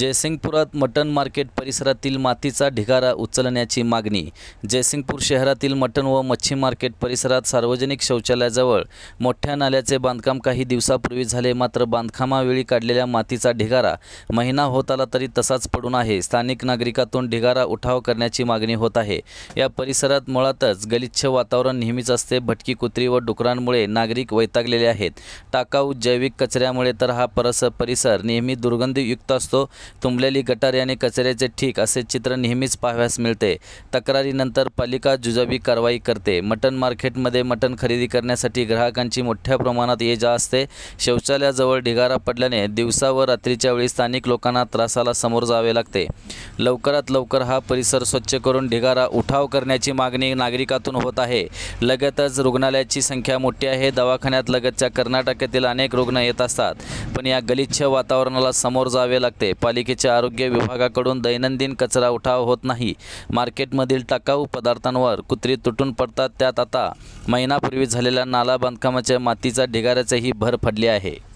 जयसिंगपुरात mutton market परिसरातील मातीचा ढिगारा उचलण्याची मागणी जयसिंगपूर शहरातील मटन व मच्छी मार्केट परिसरात सार्वजनिक शौचालयाजवळ मोठ्या नाल्याचे बांधकाम काही दिवसापूर्वी झाले मात्र बांधकामावेळी काढलेल्या मातीचा ढिगारा महिना होत आला तरी तसाच पडून आहे स्थानिक नागरिकातून ढिगारा उठाव करण्याची मागणी होत आहे या परिसरात मुळातच गलिच्छ वातावरण नेहमीच असते भटकी कुत्री व डुकरांमुळे नागरिक वैतागलेले आहेत टाकाऊ जैविक कचऱ्यामुळे तर हा परस परिसर नेहमी दुर्गंधीयुक्त असतो तुंबलेली गटारे आणि कचऱ्याचे ठीक असे चित्र नेहमीच पाहाव्यास मिळते तक्रारीनंतर पालिका जुजाबी कारवाई करते मटण मार्केटमध्ये मटण खरेदी करण्यासाठी ग्राहकांची मोठ्या प्रमाणात ये जा असते शौचालयाजवळ ढिगारा पडल्याने दिवसा व रात्रीच्या वेळी स्थानिक लोकांना त्रासाला समोर जावे लागते लवकरात लवकर हा परिसर स्वच्छ करून ढिगारा उठाव करण्याची मागणी नागरिकातून होत आहे लगतच रुग्णालयाची संख्या मोठी आहे दवाखान्यात लगतच्या कर्नाटकातील अनेक रुग्ण येत असतात पण या गलिच्छ वातावरणाला समोर जावे लागते पालिका महापालिकेच्या आरोग्य विभागाकडून दैनंदिन कचरा उठाव होत नाही मार्केटमधील टाकाऊ पदार्थांवर कुत्री तुटून पडतात त्यात आता महिनापूर्वी झालेल्या नाला बांधकामाच्या मातीचा ढिगाऱ्याचेही भर पडली आहे